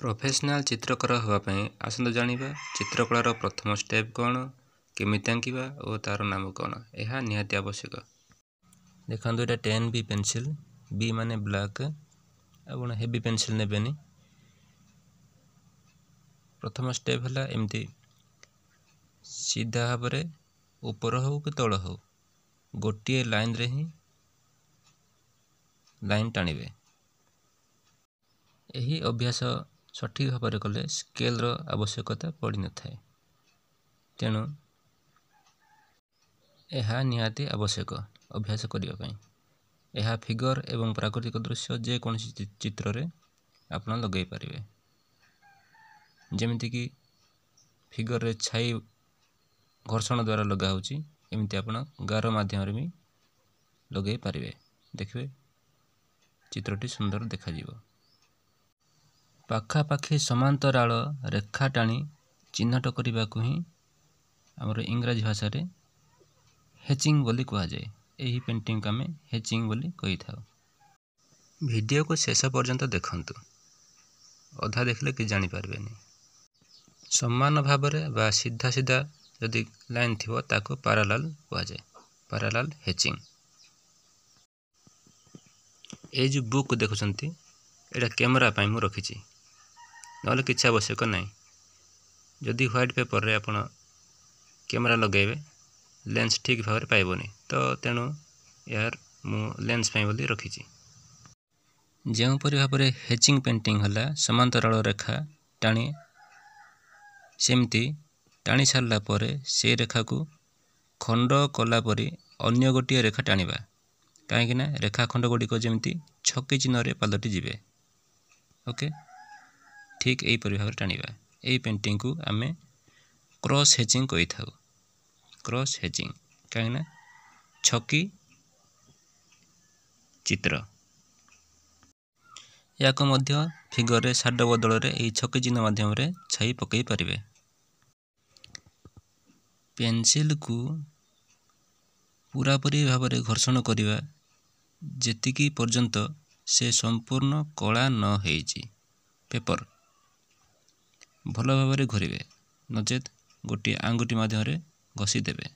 professional ଚିତ୍ରକର ହେବା ପାଇଁ ଆସନ୍ତୁ ଜାଣିବା ଚିତ୍ରକଳାର ପ୍ରଥମ ଷ୍ଟେପ୍ କ'ଣ କେମିତି ଆଙ୍କିବା ଓ ତା'ର ନାମ କ'ଣ ଏହା ନିହାତି ଆବଶ୍ୟକ ଦେଖନ୍ତୁ ଏଇଟା ଟେନ୍ ବି ପେନସିଲ୍ ବି ମାନେ ବ୍ଲାକ୍ ଆପଣ ହେଭି ପେନସିଲ୍ ନେବେନି ପ୍ରଥମ ଷ୍ଟେପ୍ ହେଲା ଏମିତି ସିଧା ଭାବରେ ଉପର ହେଉ କି ତଳ ହେଉ ଗୋଟିଏ ଲାଇନ୍ରେ ହିଁ ଲାଇନ୍ ଟାଣିବେ ଏହି ଅଭ୍ୟାସ ସଠିକ୍ ଭାବରେ କଲେ ସ୍କେଲ୍ର ଆବଶ୍ୟକତା ପଡ଼ିନଥାଏ ତେଣୁ ଏହା ନିହାତି ଆବଶ୍ୟକ ଅଭ୍ୟାସ କରିବା ପାଇଁ ଏହା ଫିଗର୍ ଏବଂ ପ୍ରାକୃତିକ ଦୃଶ୍ୟ ଯେକୌଣସି ଚିତ୍ରରେ ଆପଣ ଲଗାଇ ପାରିବେ ଯେମିତିକି ଫିଗର୍ରେ ଛାଇ ଘର୍ଷଣ ଦ୍ୱାରା ଲଗା ହେଉଛି ଏମିତି ଆପଣ ଗାର ମାଧ୍ୟମରେ ବି ଲଗାଇ ପାରିବେ ଦେଖିବେ ଚିତ୍ରଟି ସୁନ୍ଦର ଦେଖାଯିବ ପାଖାପାଖି ସମାନ୍ତରାଳ ରେଖା ଟାଣି ଚିହ୍ନଟ କରିବାକୁ ହିଁ ଆମର ଇଂରାଜୀ ଭାଷାରେ ହେଚିଂ ବୋଲି କୁହାଯାଏ ଏହି ପେଣ୍ଟିଂକୁ ଆମେ ହେଚିଂ ବୋଲି କହିଥାଉ ଭିଡ଼ିଓକୁ ଶେଷ ପର୍ଯ୍ୟନ୍ତ ଦେଖନ୍ତୁ ଅଧା ଦେଖିଲେ କିଛି ଜାଣିପାରିବେନି ସମାନ ଭାବରେ ବା ସିଧା ସିଧା ଯଦି ଲାଇନ୍ ଥିବ ତାକୁ ପାରାଲାଲ କୁହାଯାଏ ପାରାଲାଲ ହେଚିଂ ଏଇ ଯେଉଁ ବୁକ୍ ଦେଖୁଛନ୍ତି ଏଇଟା କ୍ୟାମେରା ପାଇଁ ମୁଁ ରଖିଛି ନହେଲେ କିଛି ଆବଶ୍ୟକ ନାହିଁ ଯଦି ହ୍ୱାଇଟ୍ ପେପରରେ ଆପଣ କ୍ୟାମେରା ଲଗାଇବେ ଲେନ୍ସ ଠିକ୍ ଭାବରେ ପାଇବନି ତ ତେଣୁ ଏହାର ମୁଁ ଲେନ୍ସ ପାଇଁ ବୋଲି ରଖିଛି ଯେଉଁପରି ଭାବରେ ହେଚିଂ ପେଣ୍ଟିଂ ହେଲା ସମାନ୍ତରାଳ ରେଖା ଟାଣି ସେମିତି ଟାଣି ସାରିଲା ପରେ ସେ ରେଖାକୁ ଖଣ୍ଡ କଲା ପରେ ଅନ୍ୟ ଗୋଟିଏ ରେଖା ଟାଣିବା କାହିଁକିନା ରେଖା ଖଣ୍ଡ ଗୁଡ଼ିକ ଯେମିତି ଛକି ଚିହ୍ନରେ ପାଲଟି ଯିବେ ଓକେ ଠିକ୍ ଏହିପରି ଭାବରେ ଟାଣିବା ଏହି ପେଣ୍ଟିଂକୁ ଆମେ କ୍ରସ୍ ହେଚିଂ କହିଥାଉ କ୍ରସ୍ ହେଚିଂ କାହିଁକିନା ଛକି ଚିତ୍ର ଏହାକୁ ମଧ୍ୟ ଫିଗରରେ ସାର୍ଡ଼ ବଦଳରେ ଏହି ଛକି ଚିହ୍ନ ମାଧ୍ୟମରେ ଛାଇ ପକାଇ ପାରିବେ ପେନସିଲ୍କୁ ପୁରାପୁରି ଭାବରେ ଘର୍ଷଣ କରିବା ଯେତିକି ପର୍ଯ୍ୟନ୍ତ ସେ ସମ୍ପୂର୍ଣ୍ଣ କଳା ନ ହେଇଛି ପେପର୍ ଭଲ ଭାବରେ ଘୋରିବେ ନଚେତ୍ ଗୋଟିଏ ଆଙ୍ଗୁଠି ମାଧ୍ୟମରେ ଘଷିଦେବେ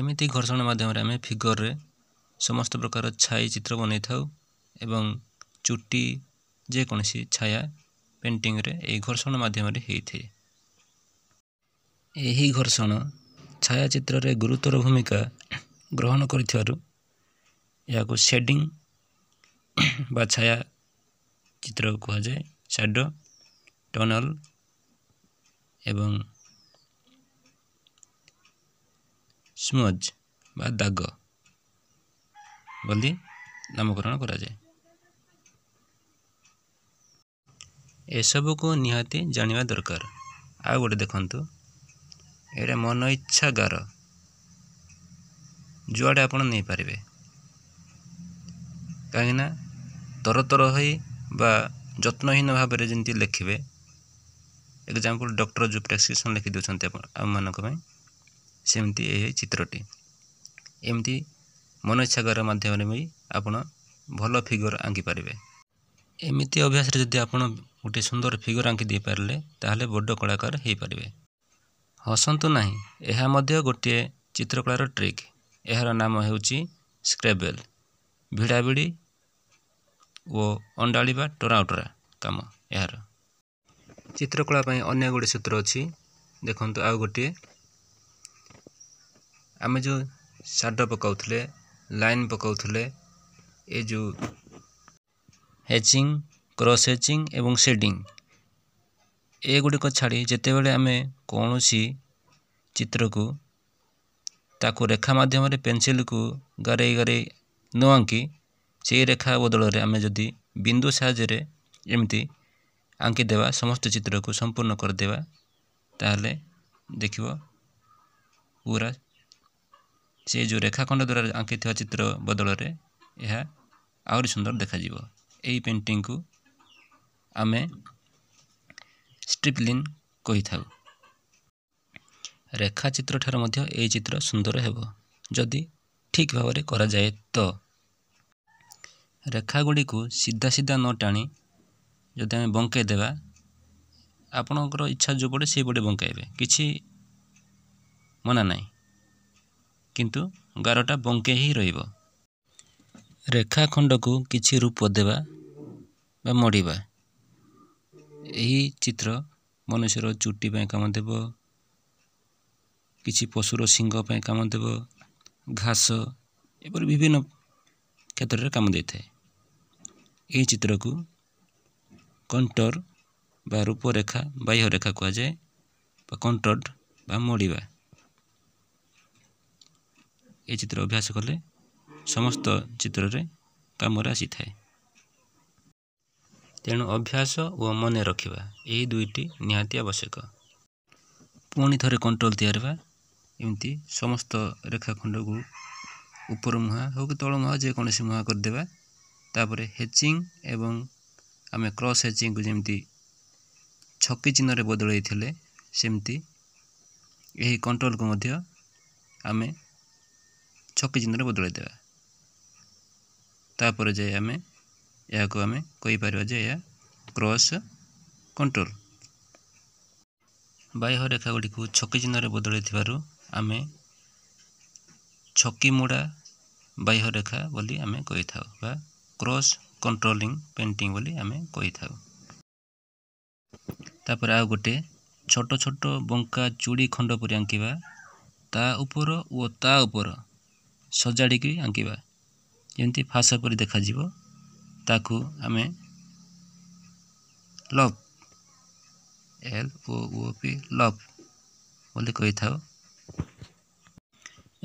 ଏମିତି ଘର୍ଷଣ ମାଧ୍ୟମରେ ଆମେ ଫିଗରରେ ସମସ୍ତ ପ୍ରକାର ଛାଇ ଚିତ୍ର ବନେଇଥାଉ ଏବଂ ଚୁଟି ଯେକୌଣସି ଛାୟା ପେଣ୍ଟିଂରେ ଏହି ଘର୍ଷଣ ମାଧ୍ୟମରେ ହେଇଥାଏ ଏହି ଘର୍ଷଣ ଛାୟାଚିତ୍ରରେ ଗୁରୁତର ଭୂମିକା ଗ୍ରହଣ କରିଥିବାରୁ ଏହାକୁ ସେଡ଼ିଂ ବା ଛାୟା ଚିତ୍ର କୁହାଯାଏ ସ୍ୟାଡ଼ୋ টনল এবং স্মজ বা দাগ বলি নামকরণ କରାଯାଏ ଏସବୁକୁ ନିହାତି ଜାଣିବା ଦରକାର ଆଉ ଗୋଟେ ଦେଖନ୍ତୁ ଏଇଟା ମନ ଇଚ୍ଛା ଗାର ଯୁଆଡ଼େ ଆପଣ ନେଇପାରିବେ କାହିଁକିନା ତରତର ହୋଇ ବା ଯତ୍ନହୀନ ଭାବରେ ଯେମିତି ଲେଖିବେ ଏକ୍ଜାମ୍ପଲ୍ ଡକ୍ଟର ଯେଉଁ ପ୍ରେସ୍କ୍ରିପ୍ସନ୍ ଲେଖିଦେଉଛନ୍ତି ଆପଣ ଆମମାନଙ୍କ ପାଇଁ ସେମିତି ଏହି ଚିତ୍ରଟି ଏମିତି ମନ ଇଚ୍ଛାଗର ମାଧ୍ୟମରେ ବି ଆପଣ ଭଲ ଫିଗର ଆଙ୍କିପାରିବେ ଏମିତି ଅଭ୍ୟାସରେ ଯଦି ଆପଣ ଗୋଟିଏ ସୁନ୍ଦର ଫିଗର ଆଙ୍କି ଦେଇପାରିଲେ ତାହେଲେ ବଡ଼ କଳାକାର ହୋଇପାରିବେ ହସନ୍ତୁ ନାହିଁ ଏହା ମଧ୍ୟ ଗୋଟିଏ ଚିତ୍ରକଳାର ଟ୍ରିକ୍ ଏହାର ନାମ ହେଉଛି ସ୍କ୍ରେବେଲ୍ ଭିଡ଼ାଭିଡ଼ି ଓ ଅଣ୍ଡାଳି ବା ଟରାଉଟରା କାମ ଏହାର ଚିତ୍ରକଳା ପାଇଁ ଅନ୍ୟ ଗୋଟେ ସୂତ୍ର ଅଛି ଦେଖନ୍ତୁ ଆଉ ଗୋଟିଏ ଆମେ ଯେଉଁ ସାଡ଼ ପକାଉଥିଲେ ଲାଇନ୍ ପକାଉଥିଲେ ଏ ଯେଉଁ ହେଚିଂ କ୍ରସ୍ ହେଚିଂ ଏବଂ ସେଡ଼ିଂ ଏଗୁଡ଼ିକ ଛାଡ଼ି ଯେତେବେଳେ ଆମେ କୌଣସି ଚିତ୍ରକୁ ତାକୁ ରେଖା ମାଧ୍ୟମରେ ପେନସିଲ୍କୁ ଗାରେଇ ଗାରେଇ ନ ଆଙ୍କି ସେଇ ରେଖା ବଦଳରେ ଆମେ ଯଦି ବିନ୍ଦୁ ସାହାଯ୍ୟରେ ଏମିତି ଆଙ୍କିଦେବା ସମସ୍ତ ଚିତ୍ରକୁ ସମ୍ପୂର୍ଣ୍ଣ କରିଦେବା ତାହେଲେ ଦେଖିବ ପୁରା ସେ ଯେଉଁ ରେଖାଖଣ୍ଡ ଦ୍ୱାରା ଆଙ୍କିଥିବା ଚିତ୍ର ବଦଳରେ ଏହା ଆହୁରି ସୁନ୍ଦର ଦେଖାଯିବ ଏହି ପେଣ୍ଟିଂକୁ ଆମେ ଷ୍ଟ୍ରିପ୍ଲିନ୍ କହିଥାଉ ରେଖାଚିତ୍ରଠାରୁ ମଧ୍ୟ ଏହି ଚିତ୍ର ସୁନ୍ଦର ହେବ ଯଦି ଠିକ୍ ଭାବରେ କରାଯାଏ ତ ରେଖାଗୁଡ଼ିକୁ ସିଧା ସିଧା ନ ଟାଣି ଯଦି ଆମେ ବଙ୍କାଇ ଦେବା ଆପଣଙ୍କର ଇଚ୍ଛା ଯେଉଁପଟେ ସେଇପଟେ ବଙ୍କାଇବେ କିଛି ମନା ନାହିଁ କିନ୍ତୁ ଗାରଟା ବଙ୍କାଇ ହିଁ ରହିବ ରେଖାଖଣ୍ଡକୁ କିଛି ରୂପ ଦେବା ବା ମଡ଼ିବା ଏହି ଚିତ୍ର ମନୁଷ୍ୟର ଚୁଟି ପାଇଁ କାମ ଦେବ କିଛି ପଶୁର ଶିଙ୍ଗ ପାଇଁ କାମ ଦେବ ଘାସ ଏପରି ବିଭିନ୍ନ କ୍ଷେତ୍ରରେ କାମ ଦେଇଥାଏ ଏହି ଚିତ୍ରକୁ କଣ୍ଟର୍ ବା ରୂପରେଖା ବାହ୍ୟ ରେଖା କୁହାଯାଏ ବା କଣ୍ଟର୍ଡ ବା ମଡ଼ିବା ଏ ଚିତ୍ର ଅଭ୍ୟାସ କଲେ ସମସ୍ତ ଚିତ୍ରରେ କାମରେ ଆସିଥାଏ ତେଣୁ ଅଭ୍ୟାସ ଓ ମନେ ରଖିବା ଏହି ଦୁଇଟି ନିହାତି ଆବଶ୍ୟକ ପୁଣି ଥରେ କଣ୍ଟ୍ରୋଲ ତିଆରି ଏମିତି ସମସ୍ତ ରେଖା ଖଣ୍ଡକୁ ଉପର ମୁହାଁ ହେଉ କି ତଳ ମୁହାଁ ଯେକୌଣସି ମୁହାଁ କରିଦେବା ତାପରେ ହେଚିଂ ଏବଂ ଆମେ କ୍ରସ୍ ହେଚିଂକୁ ଯେମିତି ଛକି ଚିହ୍ନରେ ବଦଳାଇଥିଲେ ସେମିତି ଏହି କଣ୍ଟ୍ରୋଲକୁ ମଧ୍ୟ ଆମେ ଛକି ଚିହ୍ନରେ ବଦଳାଇ ଦେବା ତାପରେ ଯାଇ ଆମେ ଏହାକୁ ଆମେ କହିପାରିବା ଯେ ଏହା କ୍ରସ୍ କଣ୍ଟ୍ରୋଲ ବାହ୍ୟ ରେଖାଗୁଡ଼ିକୁ ଛକି ଚିହ୍ନରେ ବଦଳାଇଥିବାରୁ ଆମେ ଛକି ମୁଡ଼ା ବାହ୍ୟ ରେଖା ବୋଲି ଆମେ କହିଥାଉ ବା କ୍ରସ୍ କଣ୍ଟ୍ରୋଲିଂ ପେଣ୍ଟିଂ ବୋଲି ଆମେ କହିଥାଉ ତାପରେ ଆଉ ଗୋଟିଏ ଛୋଟ ଛୋଟ ବଙ୍କା ଚୁଡ଼ି ଖଣ୍ଡ ପରି ଆଙ୍କିବା ତା ଉପର ଓ ତା ଉପର ସଜାଡ଼ିକି ଆଙ୍କିବା ଯେମିତି ଫାସ ପରି ଦେଖାଯିବ ତାକୁ ଆମେ love L O O P love ବୋଲି କହିଥାଉ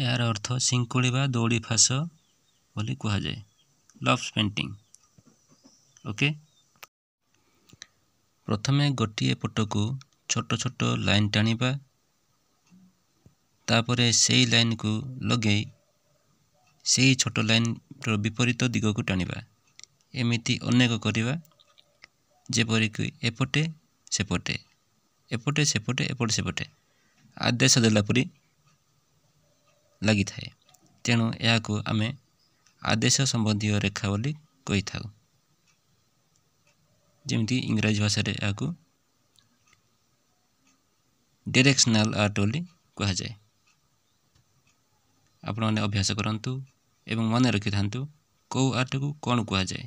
ଏହାର ଅର୍ଥ ସିଙ୍କୁଳି ବା ଦୌଡ଼ି ଫାସ ବୋଲି କୁହାଯାଏ ଲଭ୍ ପେଣ୍ଟିଂ ଓକେ ପ୍ରଥମେ ଗୋଟିଏ ପଟକୁ ଛୋଟ ଛୋଟ ଲାଇନ୍ ଟାଣିବା ତାପରେ ସେଇ ଲାଇନ୍କୁ ଲଗାଇ ସେଇ ଛୋଟ ଲାଇନ୍ର ବିପରୀତ ଦିଗକୁ ଟାଣିବା ଏମିତି ଅନେକ କରିବା ଯେପରିକି ଏପଟେ ସେପଟେ ଏପଟେ ସେପଟେ ଏପଟେ ସେପଟେ ଆଦେଶ ଦେଲା ପରି ଲାଗିଥାଏ ତେଣୁ ଏହାକୁ ଆମେ ଆଦେଶ ସମ୍ବନ୍ଧୀୟ ରେଖା ବୋଲି କହିଥାଉ ଯେମିତି ଇଂରାଜୀ ଭାଷାରେ ଏହାକୁ ଡିରେକ୍ସନାଲ୍ ଆର୍ଟ ବୋଲି କୁହାଯାଏ ଆପଣମାନେ ଅଭ୍ୟାସ କରନ୍ତୁ ଏବଂ ମନେ ରଖିଥାନ୍ତୁ କେଉଁ ଆର୍ଟକୁ କ'ଣ କୁହାଯାଏ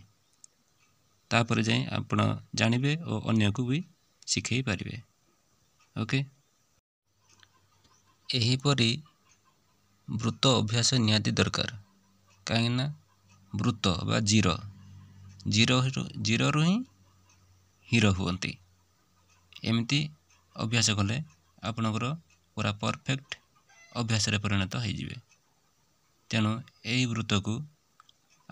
ତାପରେ ଯାଇ ଆପଣ ଜାଣିବେ ଓ ଅନ୍ୟକୁ ବି ଶିଖେଇ ପାରିବେ ଓକେ ଏହିପରି ବୃତ୍ତ ଅଭ୍ୟାସ ନିହାତି ଦରକାର କାହିଁକିନା ବୃତ୍ତ ବା ଜିର ଜିର ଜିରରୁ ହିଁ ହିରୋ ହୁଅନ୍ତି ଏମିତି ଅଭ୍ୟାସ କଲେ ଆପଣଙ୍କର ପୁରା ପରଫେକ୍ଟ ଅଭ୍ୟାସରେ ପରିଣତ ହୋଇଯିବେ ତେଣୁ ଏହି ବୃତ୍ତକୁ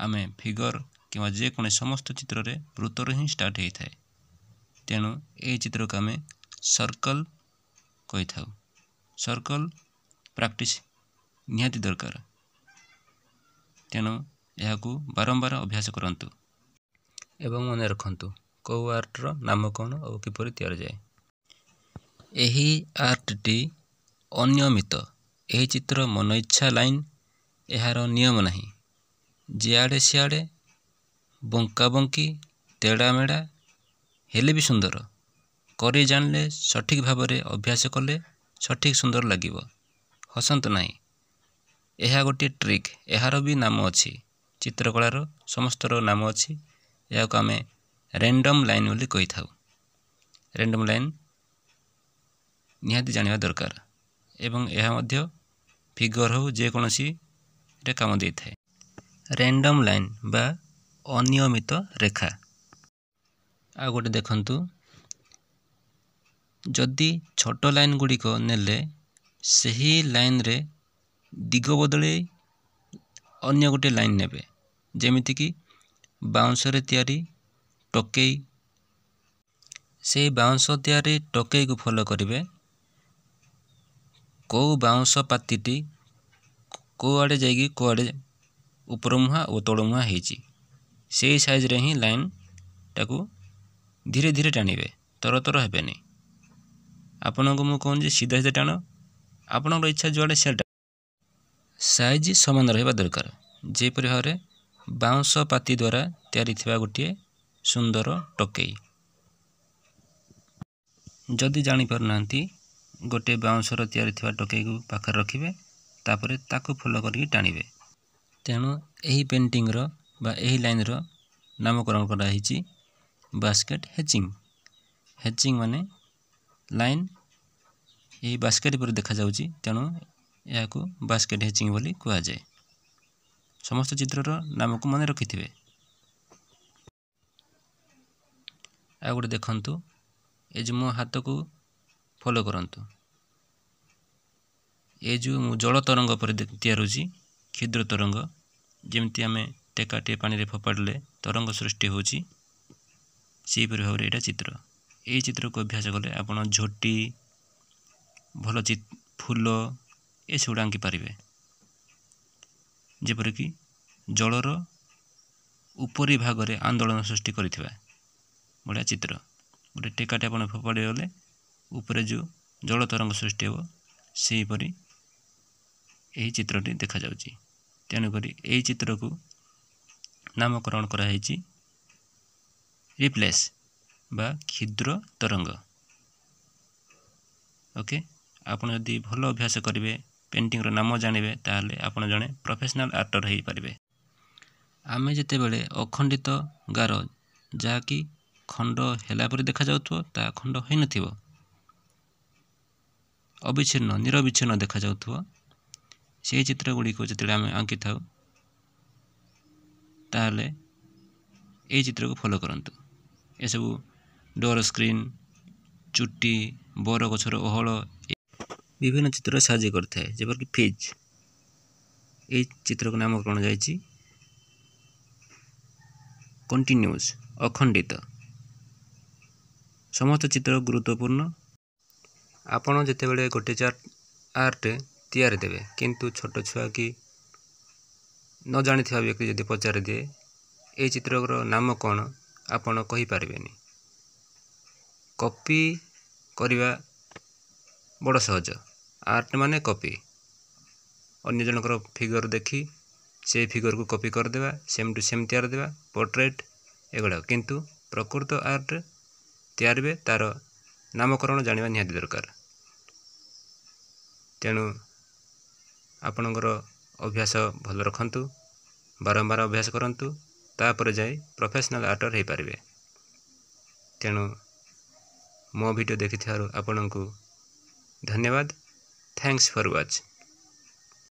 ଆମେ ଫିଗର କିମ୍ବା ଯେକୌଣସି ସମସ୍ତ ଚିତ୍ରରେ ବୃତ୍ତରୁ ହିଁ ଷ୍ଟାର୍ଟ ହୋଇଥାଏ ତେଣୁ ଏହି ଚିତ୍ରକୁ ଆମେ ସର୍କଲ କହିଥାଉ ସର୍କଲ ପ୍ରାକ୍ଟିସ୍ ନିହାତି ଦରକାର ତେଣୁ ଏହାକୁ ବାରମ୍ବାର ଅଭ୍ୟାସ କରନ୍ତୁ ଏବଂ ମନେ ରଖନ୍ତୁ କେଉଁ ଆର୍ଟର ନାମ କ'ଣ ଓ କିପରି ତିଆରି ଯାଏ ଏହି ଆର୍ଟଟି ଅନିୟମିତ ଏହି ଚିତ୍ର ମନ ଇଚ୍ଛା ଲାଇନ୍ ଏହାର ନିୟମ ନାହିଁ ଯିଆଡ଼େ ସିଆଡ଼େ ବଙ୍କା ବଙ୍କାବଙ୍କି ତେଡ଼ାମେଡ଼ା ହେଲେ ବି ସୁନ୍ଦର କରି ଜାଣିଲେ ସଠିକ୍ ଭାବରେ ଅଭ୍ୟାସ କଲେ ସଠିକ୍ ସୁନ୍ଦର ଲାଗିବ ହସନ୍ତୁ ନାହିଁ ଏହା ଗୋଟିଏ ଟ୍ରିକ୍ ଏହାର ବି ନାମ ଅଛି ଚିତ୍ରକଳାର ସମସ୍ତର ନାମ ଅଛି ଏହାକୁ ଆମେ ରେଣ୍ଡମ୍ ଲାଇନ୍ ବୋଲି କହିଥାଉ ରେଣ୍ଡମ୍ ଲାଇନ୍ ନିହାତି ଜାଣିବା ଦରକାର ଏବଂ ଏହା ମଧ୍ୟ ଫିଗର୍ ହେଉ ଯେକୌଣସିରେ କାମ ଦେଇଥାଏ ରେଣ୍ଡମ୍ ଲାଇନ୍ ବା ଅନିୟମିତ ରେଖା ଆଉ ଗୋଟେ ଦେଖନ୍ତୁ ଯଦି ଛୋଟ ଲାଇନ୍ ଗୁଡ଼ିକ ନେଲେ ସେହି ଲାଇନ୍ରେ ଦିଗ ବଦଳେଇ ଅନ୍ୟ ଗୋଟିଏ ଲାଇନ୍ ନେବେ ଯେମିତିକି ବାଉଁଶରେ ତିଆରି ଟକେଇ ସେଇ ବାଉଁଶ ତିଆରି ଟକେଇକୁ ଫଲୋ କରିବେ କେଉଁ ବାଉଁଶ ପାତିଟି କେଉଁଆଡ଼େ ଯାଇକି କୁଆଡ଼େ ଉପର ମୁହାଁ ଓ ତଳ ମୁହାଁ ହେଇଛି ସେଇ ସାଇଜ୍ରେ ହିଁ ଲାଇନ୍ଟାକୁ ଧୀରେ ଧୀରେ ଟାଣିବେ ତରତର ହେବେନି ଆପଣଙ୍କୁ ମୁଁ କହୁଛି ଯେ ସିଧା ସିଧା ଟାଣ ଆପଣଙ୍କର ଇଚ୍ଛା ଯୁଆଡ଼େ ସେଟା ସାଇଜ୍ ସମାନ ରହିବା ଦରକାର ଯେପରି ଭାବରେ ବାଉଁଶ ପାତି ଦ୍ୱାରା ତିଆରି ଥିବା ଗୋଟିଏ ସୁନ୍ଦର ଟୋକେଇ ଯଦି ଜାଣିପାରୁନାହାନ୍ତି ଗୋଟିଏ ବାଉଁଶର ତିଆରି ଥିବା ଟୋକେଇକୁ ପାଖରେ ରଖିବେ ତାପରେ ତାକୁ ଫୁଲ କରିକି ଟାଣିବେ ତେଣୁ ଏହି ପେଣ୍ଟିଂର ବା ଏହି ଲାଇନ୍ର ନାମକରଣ କରାହେଇଛି ବାସ୍କେଟ୍ ହେଚିଂ ହେଚିଂ ମାନେ ଲାଇନ୍ ଏହି ବାସ୍କେଟ୍ ପରି ଦେଖାଯାଉଛି ତେଣୁ ଏହାକୁ ବାସ୍କେଟ୍ ହେଚିଂ ବୋଲି କୁହାଯାଏ ସମସ୍ତ ଚିତ୍ରର ନାମକୁ ମନେ ରଖିଥିବେ ଆଉ ଗୋଟେ ଦେଖନ୍ତୁ ଏ ଯେଉଁ ମୋ ହାତକୁ ଫଲୋ କରନ୍ତୁ ଏ ଯେଉଁ ମୁଁ ଜଳ ତରଙ୍ଗ ପରି ତିଆରି ହେଉଛି କ୍ଷୁଦ୍ର ତରଙ୍ଗ ଯେମିତି ଆମେ ଟେକାଟିଏ ପାଣିରେ ଫୋପାଡ଼ିଲେ ତରଙ୍ଗ ସୃଷ୍ଟି ହେଉଛି ସେହିପରି ଭାବରେ ଏଇଟା ଚିତ୍ର ଏଇ ଚିତ୍ରକୁ ଅଭ୍ୟାସ କଲେ ଆପଣ ଝୋଟି ଭଲ ଫୁଲ ଏସବୁ ଆଙ୍କି ପାରିବେ ଯେପରିକି ଜଳର ଉପରି ଭାଗରେ ଆନ୍ଦୋଳନ ସୃଷ୍ଟି କରିଥିବା ଭଳିଆ ଚିତ୍ର ଗୋଟେ ଟେକାଟି ଆପଣ ଫୋପାଡ଼ି ଗଲେ ଉପରେ ଯେଉଁ ଜଳ ତରଙ୍ଗ ସୃଷ୍ଟି ହେବ ସେହିପରି ଏହି ଚିତ୍ରଟି ଦେଖାଯାଉଛି ତେଣୁକରି ଏହି ଚିତ୍ରକୁ ନାମକରଣ କରାହେଇଛି ରିପ୍ଲେସ୍ ବା କ୍ଷୁଦ୍ର ତରଙ୍ଗ ଓକେ ଆପଣ ଯଦି ଭଲ ଅଭ୍ୟାସ କରିବେ ପେଣ୍ଟିଂର ନାମ ଜାଣିବେ ତାହେଲେ ଆପଣ ଜଣେ ପ୍ରଫେସନାଲ୍ ଆର୍ଟର ହୋଇପାରିବେ ଆମେ ଯେତେବେଳେ ଅଖଣ୍ଡିତ ଗାର ଯାହାକି ଖଣ୍ଡ ହେଲା ପରେ ଦେଖାଯାଉଥିବ ତାହା ଖଣ୍ଡ ହୋଇନଥିବ ଅବିଚ୍ଛିନ୍ନ ନିରବିଚ୍ଛିନ୍ନ ଦେଖାଯାଉଥିବ ସେହି ଚିତ୍ର ଗୁଡ଼ିକୁ ଯେତେବେଳେ ଆମେ ଆଙ୍କିଥାଉ ତାହେଲେ ଏହି ଚିତ୍ରକୁ ଫଲୋ କରନ୍ତୁ ଏସବୁ ଡୋର ସ୍କ୍ରିନ୍ ଚୁଟି ବର ଗଛର ଓହଳ ବିଭିନ୍ନ ଚିତ୍ରରେ ସାହାଯ୍ୟ କରିଥାଏ ଯେପରିକି ଫିଜ୍ ଏହି ଚିତ୍ରକୁ ନାମକରଣ ଯାଇଛି କଣ୍ଟିନ୍ୟୁସ୍ ଅଖଣ୍ଡିତ ସମସ୍ତ ଚିତ୍ର ଗୁରୁତ୍ୱପୂର୍ଣ୍ଣ ଆପଣ ଯେତେବେଳେ ଗୋଟେ ଚାର୍ଟ ଆର୍ଟ ତିଆରି ଦେବେ କିନ୍ତୁ ଛୋଟ ଛୁଆ କି ନ ଜାଣିଥିବା ବ୍ୟକ୍ତି ଯଦି ପଚାରି ଦିଏ ଏହି ଚିତ୍ରର ନାମ କ'ଣ ଆପଣ କହିପାରିବେନି କପି କରିବା ବଡ଼ ସହଜ ଆର୍ଟ ମାନେ କପି ଅନ୍ୟ ଜଣଙ୍କର ଫିଗର ଦେଖି ସେ ଫିଗରକୁ କପି କରିଦେବା ସେମ୍ ଟୁ ସେମ୍ ତିଆରି ଦେବା ପୋର୍ଟ୍ରେଟ୍ ଏଗୁଡ଼ାକ କିନ୍ତୁ ପ୍ରକୃତ ଆର୍ଟ ତିଆରି ହୁଏ ତା'ର ନାମକରଣ ଜାଣିବା ନିହାତି ଦରକାର ତେଣୁ ଆପଣଙ୍କର ଅଭ୍ୟାସ ଭଲ ରଖନ୍ତୁ ବାରମ୍ବାର ଅଭ୍ୟାସ କରନ୍ତୁ ତାପରେ ଯାଇ ପ୍ରଫେସନାଲ୍ ଆର୍ଟର୍ ହୋଇପାରିବେ ତେଣୁ ମୋ ଭିଡ଼ିଓ ଦେଖିଥିବାରୁ ଆପଣଙ୍କୁ ଧନ୍ୟବାଦ ଥ୍ୟାଙ୍କସ୍ ଫର୍ ୱାଚ୍